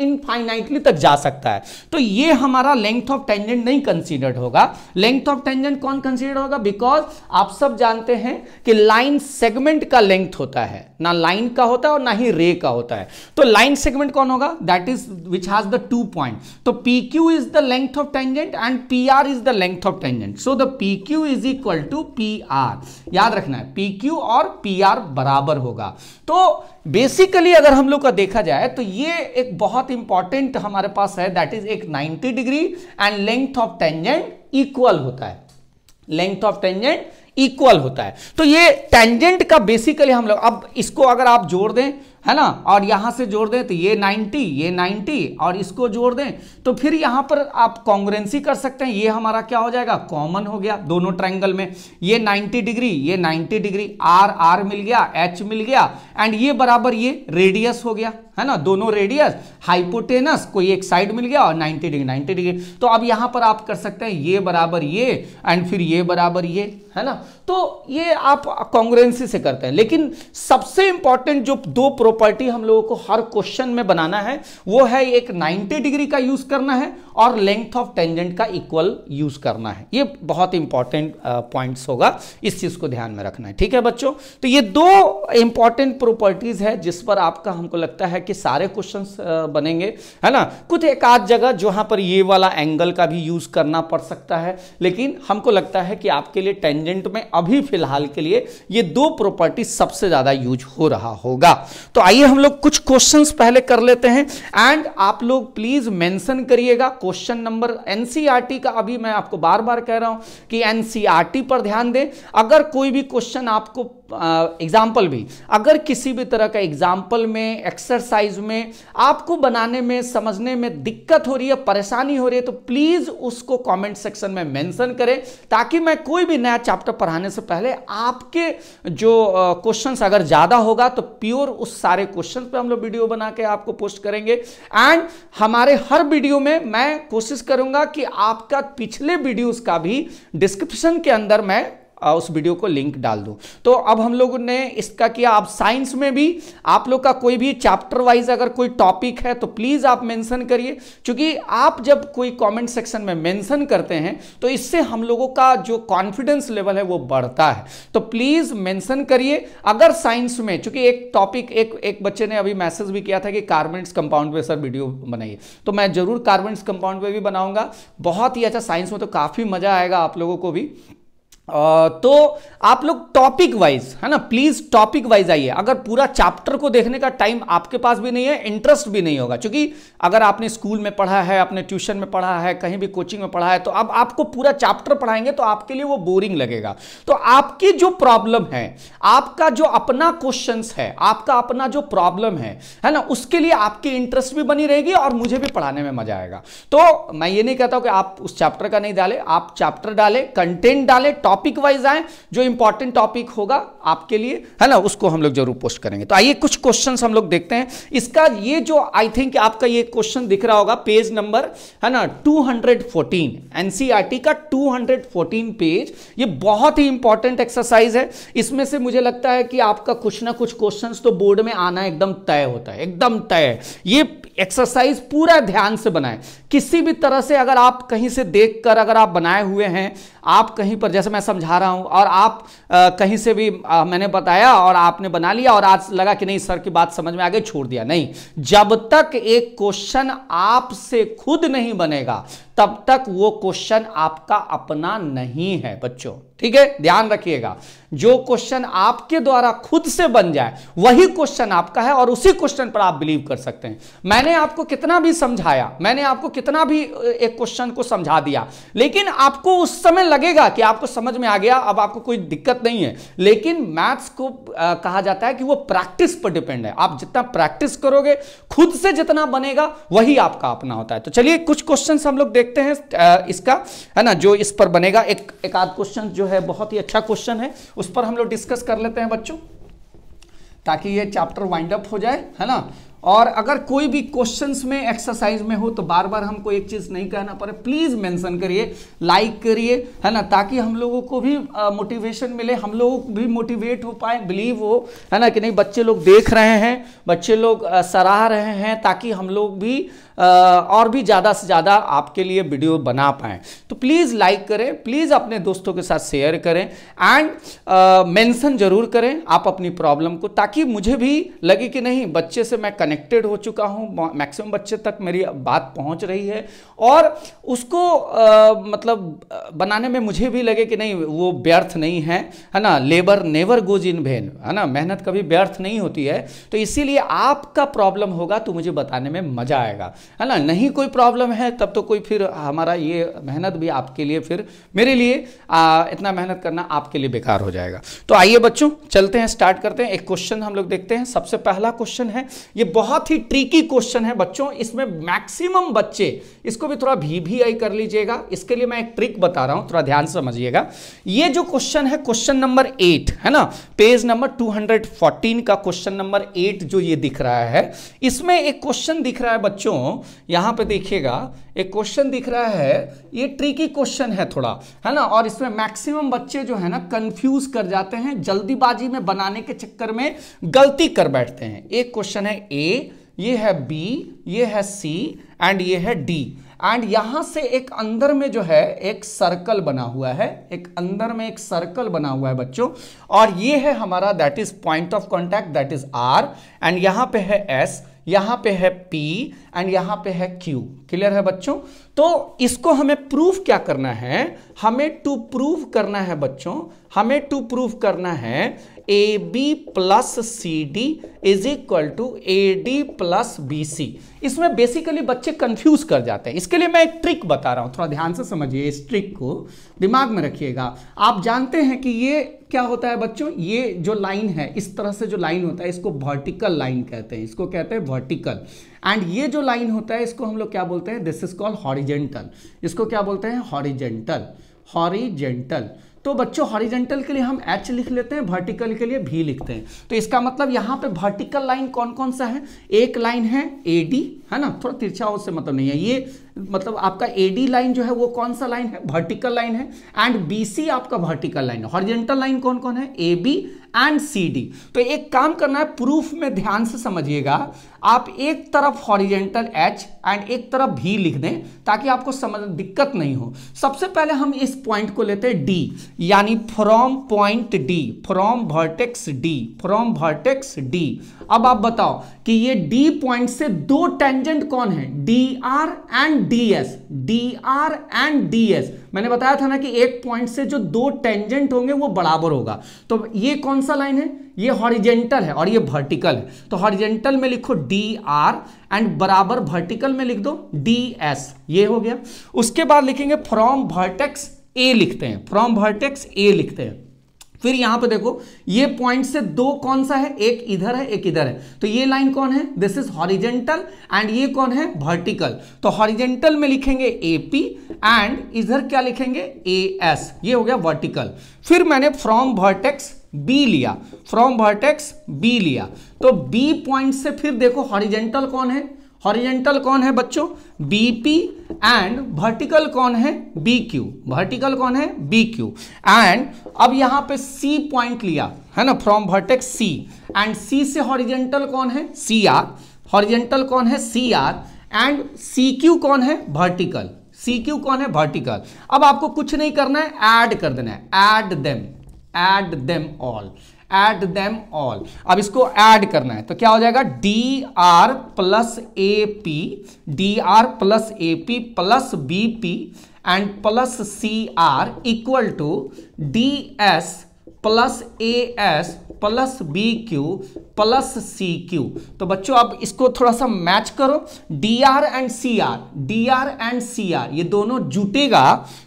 इनफाइनाइटली तक जा सकता है तो ये हमारा लेंथ ऑफ टेंजेंट नहीं कंसीडर्ड होगा लेंथ ऑफ टेंजेंट कौन कंसिडर होगा बिकॉज आप सब जानते हैं कि लाइन सेगमेंट का लेंथ होता है ना लाइन का होता है और ना ही रे का होता है तो लाइन सेगमेंट कौन होगा that is which has the two point तो P Q is the length of tangent and P R is the length of tangent so the P Q is equal to P R याद रखना है P Q और P R बराबर होगा तो basically अगर हम लोग का देखा जाए तो ये एक बहुत इंपॉर्टेंट हमारे पास है दैट इज एक 90 degree and length of tangent equal होता है लेंथ ऑफ टेंजेंट इक्वल होता है तो ये टेंजेंट का बेसिकली हम लोग अब इसको अगर आप जोड़ दें है ना और यहाँ से जोड़ दें तो ये 90 ये 90 और इसको जोड़ दें तो फिर यहाँ पर आप कॉन्ग्रेंसी कर सकते हैं ये हमारा क्या हो जाएगा कॉमन हो गया दोनों ट्रायंगल में ये 90 डिग्री ये 90 डिग्री आर आर मिल गया एच मिल गया एंड ये बराबर ये रेडियस हो गया है ना दोनों रेडियस हाइपोटेनस कोई एक साइड मिल गया और 90 डिग्री 90 डिग्री तो अब यहां पर आप कर सकते हैं ये बराबर ये एंड फिर ये बराबर ये है ना तो ये आप कॉन्ग्रेंसी से करते हैं लेकिन सबसे इंपॉर्टेंट जो दो प्रॉपर्टी हम लोगों को हर क्वेश्चन में बनाना है वो है एक 90 डिग्री का यूज करना है और लेंथ ऑफ टेंजेंट का इक्वल यूज करना है ये बहुत इंपॉर्टेंट पॉइंट्स होगा इस चीज को ध्यान में रखना है ठीक है बच्चों तो ये दो इंपॉर्टेंट प्रॉपर्टीज है जिस पर आपका हमको लगता है है कि सारे क्वेश्चन बनेंगे है ना कुछ एक आध जगह जहाँ पर ये वाला एंगल का भी यूज करना पड़ सकता है लेकिन हमको लगता है कि आपके लिए टेंजेंट में अभी फिलहाल के लिए ये दो प्रॉपर्टी सबसे ज्यादा यूज हो रहा होगा तो आइए हम लोग कुछ क्वेश्चन पहले कर लेते हैं एंड आप लोग प्लीज मैंसन करिएगा क्वेश्चन नंबर एनसीईआरटी का अभी मैं आपको बार बार कह रहा हूं कि एनसीईआरटी e पर ध्यान दें अगर कोई भी क्वेश्चन आपको एग्जाम्पल भी अगर किसी भी तरह का एग्जाम्पल में एक्सरसाइज में आपको बनाने में समझने में दिक्कत हो रही है परेशानी हो रही है तो प्लीज़ उसको कमेंट सेक्शन में मेंशन करें ताकि मैं कोई भी नया चैप्टर पढ़ाने से पहले आपके जो क्वेश्चंस अगर ज़्यादा होगा तो प्योर उस सारे क्वेश्चन पे हम लोग वीडियो बना के आपको पोस्ट करेंगे एंड हमारे हर वीडियो में मैं कोशिश करूंगा कि आपका पिछले वीडियोज़ का भी डिस्क्रिप्शन के अंदर मैं उस वीडियो को लिंक डाल दूँ तो अब हम लोग ने इसका किया आप साइंस में भी आप लोग का कोई भी चैप्टर वाइज अगर कोई टॉपिक है तो प्लीज़ आप मेंशन करिए क्योंकि आप जब कोई कमेंट सेक्शन में मेंशन करते हैं तो इससे हम लोगों का जो कॉन्फिडेंस लेवल है वो बढ़ता है तो प्लीज़ मेंशन करिए अगर साइंस में चूंकि एक टॉपिक एक एक बच्चे ने अभी मैसेज भी किया था कि कार्बेंट्स कंपाउंड पे सर वीडियो बनाइए तो मैं ज़रूर कार्बेंट्स कंपाउंड पे भी बनाऊंगा बहुत ही अच्छा साइंस में तो काफ़ी मज़ा आएगा आप लोगों को भी तो आप लोग टॉपिक वाइज है ना प्लीज टॉपिक वाइज आइए अगर पूरा चैप्टर को देखने का टाइम आपके पास भी नहीं है इंटरेस्ट भी नहीं होगा क्योंकि अगर आपने स्कूल में पढ़ा है अपने ट्यूशन में पढ़ा है कहीं भी कोचिंग में पढ़ा है तो अब आपको पूरा चैप्टर पढ़ाएंगे तो आपके लिए वो बोरिंग लगेगा तो आपकी जो प्रॉब्लम है आपका जो अपना क्वेश्चन है आपका अपना जो प्रॉब्लम है है ना उसके लिए आपकी इंटरेस्ट भी बनी रहेगी और मुझे भी पढ़ाने में मजा आएगा तो मैं ये नहीं कहता हूं कि आप उस चैप्टर का नहीं डाले आप चैप्टर डाले कंटेंट डाले टॉप टॉपिक वाइज आए जो इंपॉर्टेंट टॉपिक होगा आपके लिए है ना उसको हम लोग जरूर पोस्ट करेंगे तो आइए कुछ क्वेश्चन हम लोग देखते हैं इसका ये जो आई थिंक आपका ये क्वेश्चन दिख रहा होगा पेज नंबर है ना 214 एनसीईआरटी e का 214 पेज ये बहुत ही इंपॉर्टेंट एक्सरसाइज है इसमें से मुझे लगता है कि आपका कुछ ना कुछ क्वेश्चन तो बोर्ड में आना एकदम तय होता है एकदम तय ये एक्सरसाइज पूरा ध्यान से बनाए किसी भी तरह से अगर आप कहीं से देखकर अगर आप बनाए हुए हैं आप कहीं पर जैसे मैं समझा रहा हूँ और आप आ, कहीं से भी आ, मैंने बताया और आपने बना लिया और आज लगा कि नहीं सर की बात समझ में आ गई छोड़ दिया नहीं जब तक एक क्वेश्चन आपसे खुद नहीं बनेगा तब तक वो क्वेश्चन आपका अपना नहीं है बच्चों ठीक है ध्यान रखिएगा जो क्वेश्चन आपके द्वारा खुद से बन जाए वही क्वेश्चन आपका है और उसी क्वेश्चन पर आप बिलीव कर सकते हैं मैंने आपको कितना भी समझाया मैंने आपको कितना भी एक क्वेश्चन को समझा दिया लेकिन आपको उस समय लगेगा कि आपको समझ में आ गया अब आपको कोई दिक्कत नहीं है लेकिन मैथ्स को आ, कहा जाता है कि वो प्रैक्टिस पर डिपेंड है आप जितना प्रैक्टिस करोगे खुद से जितना बनेगा वही आपका अपना होता है तो चलिए कुछ क्वेश्चन हम लोग देख देखते हैं इसका है ना जो इस पर बनेगा एक एक आध क्वेश्चन जो है बहुत ही अच्छा क्वेश्चन है उस पर हम लोग डिस्कस कर लेते हैं बच्चों ताकि ये चैप्टर वाइंड अप हो जाए है ना और अगर कोई भी क्वेश्चंस में एक्सरसाइज में हो तो बार बार हमको एक चीज़ नहीं कहना पड़े प्लीज़ मेंशन करिए लाइक करिए है ना ताकि हम लोगों को भी मोटिवेशन मिले हम लोग भी मोटिवेट हो पाए बिलीव हो है ना कि नहीं बच्चे लोग देख रहे हैं बच्चे लोग सराह रहे हैं ताकि हम लोग भी और भी ज़्यादा से ज़्यादा आपके लिए वीडियो बना पाएँ तो प्लीज़ लाइक करें प्लीज़ अपने दोस्तों के साथ शेयर करें एंड मेंशन जरूर करें आप अपनी प्रॉब्लम को ताकि मुझे भी लगे कि नहीं बच्चे से मैं कनेक्टेड हो चुका हूँ मैक्सिमम बच्चे तक मेरी बात पहुँच रही है और उसको आ, मतलब बनाने में मुझे भी लगे कि नहीं वो व्यर्थ नहीं है है ना लेबर नेवर गोज इन भेन है ना मेहनत कभी व्यर्थ नहीं होती है तो इसीलिए आपका प्रॉब्लम होगा तो मुझे बताने में मज़ा आएगा है ना नहीं कोई प्रॉब्लम है तब तो कोई फिर हमारा ये मेहनत भी आपके लिए फिर मेरे लिए आ, इतना मेहनत करना आपके लिए बेकार हो जाएगा तो आइए बच्चों चलते हैं स्टार्ट करते हैं एक क्वेश्चन हम लोग देखते हैं सबसे पहला क्वेश्चन है ये बहुत ही ट्रिकी क्वेश्चन है बच्चों इसमें मैक्सिमम बच्चे इसको भी थोड़ा भी, भी आई कर लीजिएगा इसके लिए मैं एक ट्रिक बता रहा हूँ थोड़ा ध्यान समझिएगा ये जो क्वेश्चन है क्वेश्चन नंबर एट है ना पेज नंबर टू का क्वेश्चन नंबर एट जो ये दिख रहा है इसमें एक क्वेश्चन दिख रहा है बच्चों यहाँ पे देखिएगा एक क्वेश्चन दिख रहा है ये ट्रिकी क्वेश्चन है थोड़ा है ना और इसमें मैक्सिमम बच्चे जो है ना कंफ्यूज कर जाते हैं जल्दीबाजी में बनाने के चक्कर में गलती कर बैठते हैं एक क्वेश्चन है ए ये है बी ये है सी एंड ये है डी एंड यहां से एक अंदर में जो है एक सर्कल बना हुआ है एक अंदर में एक सर्कल बना हुआ है बच्चों और ये है हमारा that is point of contact that is R and यहां पे है एस यहां पे है P एंड यहां पे है Q क्लियर है बच्चों तो इसको हमें प्रूफ क्या करना है हमें टू प्रूव करना है बच्चों हमें टू प्रूव करना है A B plus C D is equal to A D plus B C इसमें बेसिकली बच्चे कंफ्यूज कर जाते हैं इसके लिए मैं एक ट्रिक बता रहा हूँ थोड़ा ध्यान से समझिए इस ट्रिक को दिमाग में रखिएगा आप जानते हैं कि ये क्या होता है बच्चों ये जो लाइन है इस तरह से जो लाइन होता है इसको वर्टिकल लाइन कहते हैं इसको कहते हैं वर्टिकल एंड ये जो लाइन होता है इसको हम लोग क्या बोलते हैं दिस इज कॉल्ड हॉरिजेंटल इसको क्या बोलते हैं हॉरिजेंटल हॉरिजेंटल तो बच्चों हॉरिजेंटल के लिए हम एच लिख लेते हैं वर्टिकल के लिए भी लिखते हैं तो इसका मतलब यहाँ पे वर्टिकल लाइन कौन कौन सा है एक लाइन है ए डी है ना थोड़ा तिरछा उससे मतलब नहीं है ये मतलब आपका एडी लाइन जो है वो कौन सा लाइन है वर्टिकल लाइन है एंड बीसी आपका वर्टिकल लाइन है हॉरिजेंटल लाइन कौन कौन है A B and C D तो एक काम करना है प्रूफ में ध्यान से समझिएगा आप एक तरफ हॉरिजेंटल एच एंड एक तरफ भी लिख दें ताकि आपको समझ दिक्कत नहीं हो सबसे पहले हम इस पॉइंट को लेते हैं डी यानी from point D from vertex D from vertex D अब आप बताओ कि ये डी पॉइंट से दो टेंजेंट कौन है D R and DS D R and DS मैंने बताया था ना कि एक पॉइंट से जो दो टेंजेंट होंगे वो बराबर होगा तो ये कौन सा लाइन है ये हॉरिजेंटल है और ये वर्टिकल है तो हॉरिजेंटल में लिखो डी आर एंड बराबर वर्टिकल में लिख दो डी एस ये हो गया उसके बाद लिखेंगे फ्रॉम वर्टेक्स ए लिखते हैं फ्रॉम वर्टेक्स ए लिखते हैं फिर यहां पे देखो ये पॉइंट से दो कौन सा है एक इधर है एक इधर है तो ये लाइन कौन है दिस इज हॉरिजेंटल एंड ये कौन है वर्टिकल तो हॉरिजेंटल में लिखेंगे ए पी एंड इधर क्या लिखेंगे ए एस ये हो गया वर्टिकल फिर मैंने फ्रॉम वर्टेक्स बी लिया फ्रॉम वर्टेक्स बी लिया तो बी पॉइंट से फिर देखो हॉरिजेंटल कौन है हॉरिजेंटल कौन है बच्चों बीपी एंड वर्टिकल कौन है बी क्यू वर्टिकल कौन है बी क्यू एंड अब यहां पे सी पॉइंट लिया है ना from vertex C and C से हॉरिजेंटल कौन है सी आर हॉरिजेंटल कौन है C R and C Q कौन है वर्टिकल सी क्यू कौन है वर्टिकल अब आपको कुछ नहीं करना है एड कर देना है add them add them all add them all अब इसको एड करना है तो क्या हो जाएगा D R plus A P D R plus A P plus B P and plus C R equal to D S plus A S plus B Q plus C Q तो बच्चों अब इसको थोड़ा सा मैच करो D R and C R D R and C R ये दोनों जुटेगा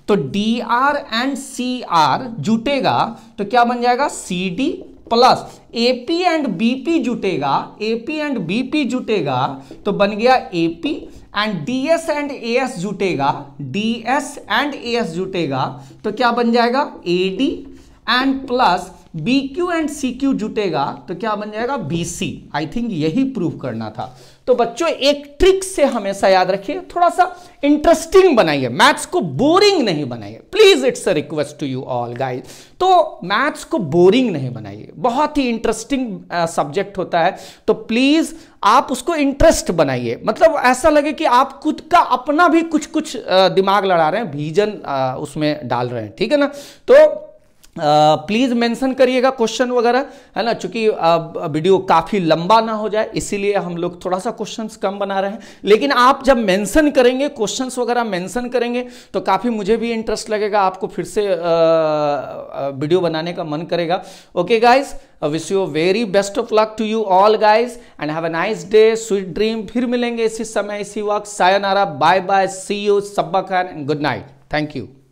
तो D R and C R जुटेगा तो क्या बन जाएगा C D plus AP and BP जुटेगा एपी एंड बीपी जुटेगा तो बन गया AP and DS and AS जुटेगा डीएस एंड एएस जुटेगा तो क्या बन जाएगा AD and plus B Q and C Q जुटेगा तो क्या बन जाएगा बी सी आई थिंक यही प्रूव करना था तो बच्चों एक ट्रिक से हमेशा याद रखिए थोड़ा सा इंटरेस्टिंग बनाइए मैथ्स को बोरिंग नहीं बनाइए please it's a request to you all guys तो मैथ्स को बोरिंग नहीं बनाइए बहुत ही इंटरेस्टिंग सब्जेक्ट uh, होता है तो प्लीज आप उसको इंटरेस्ट बनाइए मतलब ऐसा लगे कि आप खुद का अपना भी कुछ कुछ uh, दिमाग लड़ा रहे हैं भीजन uh, उसमें डाल रहे हैं ठीक है ना तो प्लीज़ मेंशन करिएगा क्वेश्चन वगैरह है ना चूंकि वीडियो काफ़ी लंबा ना हो जाए इसीलिए हम लोग थोड़ा सा क्वेश्चंस कम बना रहे हैं लेकिन आप जब मेंशन करेंगे क्वेश्चंस वगैरह मेंशन करेंगे तो काफ़ी मुझे भी इंटरेस्ट लगेगा आपको फिर से वीडियो बनाने का मन करेगा okay guys wish you very best of luck to you all guys and have a nice day sweet dream फिर मिलेंगे इसी समय इसी वक्त sayonara bye bye see you सब्बा खान and good night thank you